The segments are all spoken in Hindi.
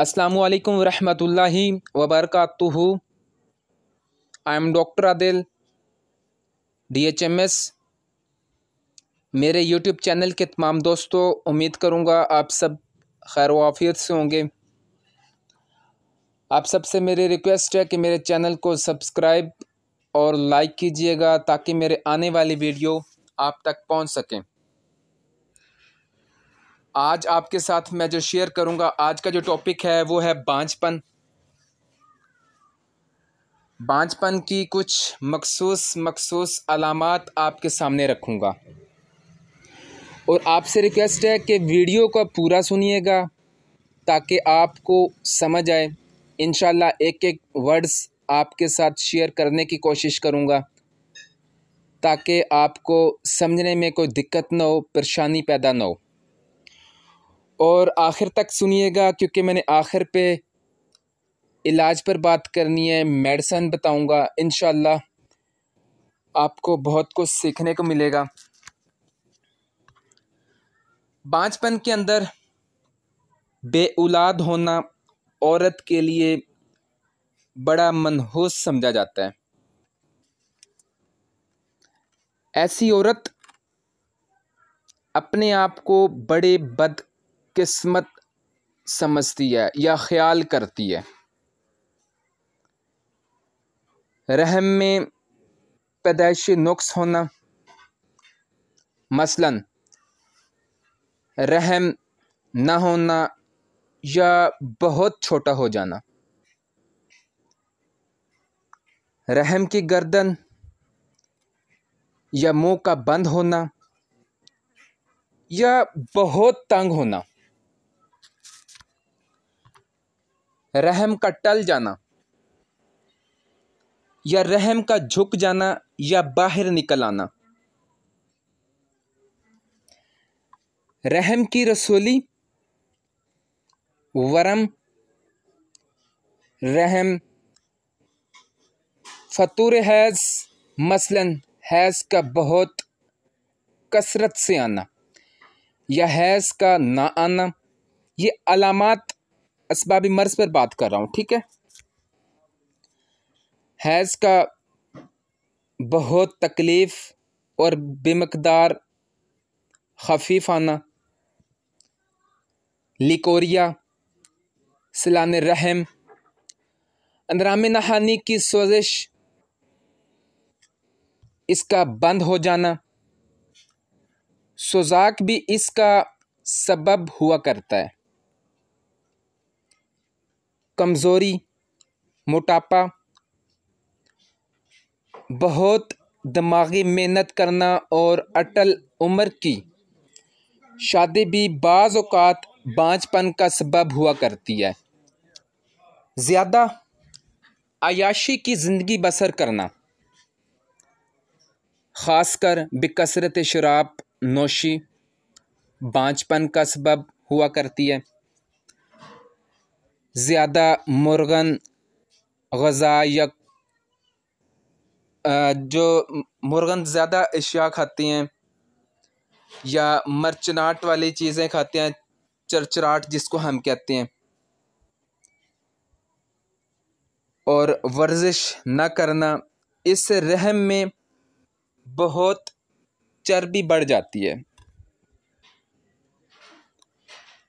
अस्सलाम वालेकुम रहमतुल्लाहि व I am doctor Adil DHMS मेरे यूट्यूब चैनल के तमाम दोस्तों उम्मीद करूँगा आप सब खैर वाफियत से होंगे आप सबसे मेरी रिक्वेस्ट है कि मेरे चैनल को सब्सक्राइब और लाइक कीजिएगा ताकि मेरे आने वाली वीडियो आप तक पहुँच सकें आज आपके साथ मैं जो शेयर करूंगा आज का जो टॉपिक है वो है बांझपन बांझपन की कुछ मखसूस मखसूस अलामत आपके सामने रखूंगा और आपसे रिक्वेस्ट है कि वीडियो का पूरा सुनिएगा ताकि आपको समझ आए इन एक एक वर्ड्स आपके साथ शेयर करने की कोशिश करूंगा ताकि आपको समझने में कोई दिक्कत ना हो परेशानी पैदा ना हो और आखिर तक सुनिएगा क्योंकि मैंने आखिर पे इलाज पर बात करनी है मेडिसन बताऊंगा इन आपको बहुत कुछ सीखने को मिलेगा बाँचपन के अंदर बे होना औरत के लिए बड़ा मनहूस समझा जाता है ऐसी औरत अपने आप को बड़े बद किस्मत समझती है या ख्याल करती है रहम में पैदाइशी नुक्स होना मसलन रहम न होना या बहुत छोटा हो जाना रहम की गर्दन या मुंह का बंद होना या बहुत तंग होना रहम का टल जाना या रहम का झुक जाना या बाहर निकल आना रहम की रसोली वरम रहम फतूर हैज़ मसलन हैज़ का बहुत कसरत से आना या हैज़ का ना आना ये अलामत इसबाब मर्ज पर बात कर रहा हूँ ठीक है हैज़ का बहुत तकलीफ़ और बेमकदार खफीफ आना लिकोरिया सिलान रहम अंदराम नहानी की सोजिश इसका बंद हो जाना सोजाक भी इसका सबब हुआ करता है कमज़ोरी मोटापा बहुत दिमागी मेहनत करना और अटल उम्र की शादी भी बाज़ात बाँचपन का सबब हुआ करती है ज़्यादा अयाशी की ज़िंदगी बसर करना ख़ासकर बिकसरत शराब नोशी बाँचपन का सबब हुआ करती है ज़्यादा मुर्गन गज़ा या जो मुर्गन ज़्यादा अशिया खाती हैं या मरचनाट वाली चीज़ें खाते हैं चरचराट जिसको हम कहते हैं और वर्जिश न करना इस रहम में बहुत चर्बी बढ़ जाती है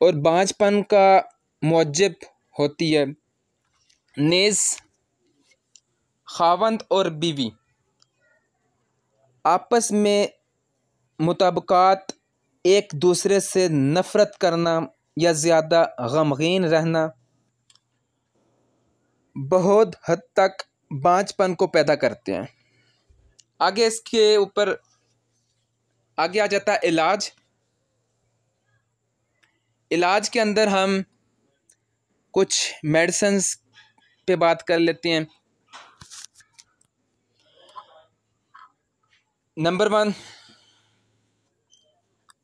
और बाँझपन का मौजब होती है नेज खावंद और बीवी आपस में मुताबक़ात एक दूसरे से नफ़रत करना या ज़्यादा गमगीन रहना बहुत हद तक बाँचपन को पैदा करते हैं आगे इसके ऊपर आगे आ जाता है इलाज इलाज के अंदर हम कुछ मेडिसन पे बात कर लेते हैं number one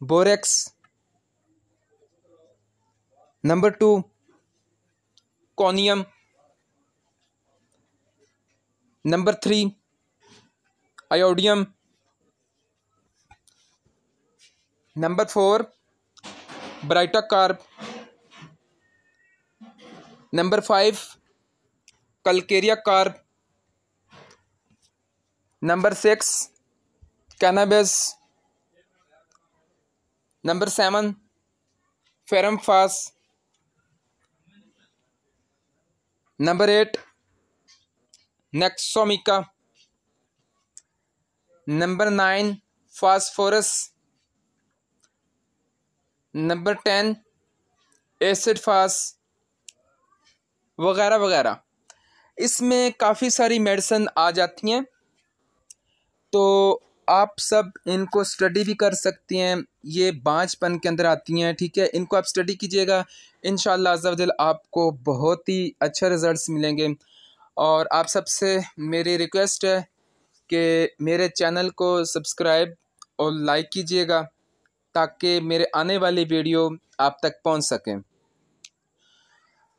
borax number two conium number three iodium number four baryta carb number five calcarea carb number six cannabis number seven ferrum phos number eight nux vomica number nine phosphorus number ten acid phos वगैरह वगैरह इसमें काफ़ी सारी मेडिसन आ जाती हैं तो आप सब इनको स्टडी भी कर सकते हैं ये बाँचपन के अंदर आती हैं ठीक है इनको आप स्टडी कीजिएगा इन शजल आपको बहुत ही अच्छे रिज़ल्ट मिलेंगे और आप सबसे मेरी रिक्वेस्ट है कि मेरे चैनल को सब्सक्राइब और लाइक कीजिएगा ताकि मेरे आने वाली वीडियो आप तक पहुंच सकें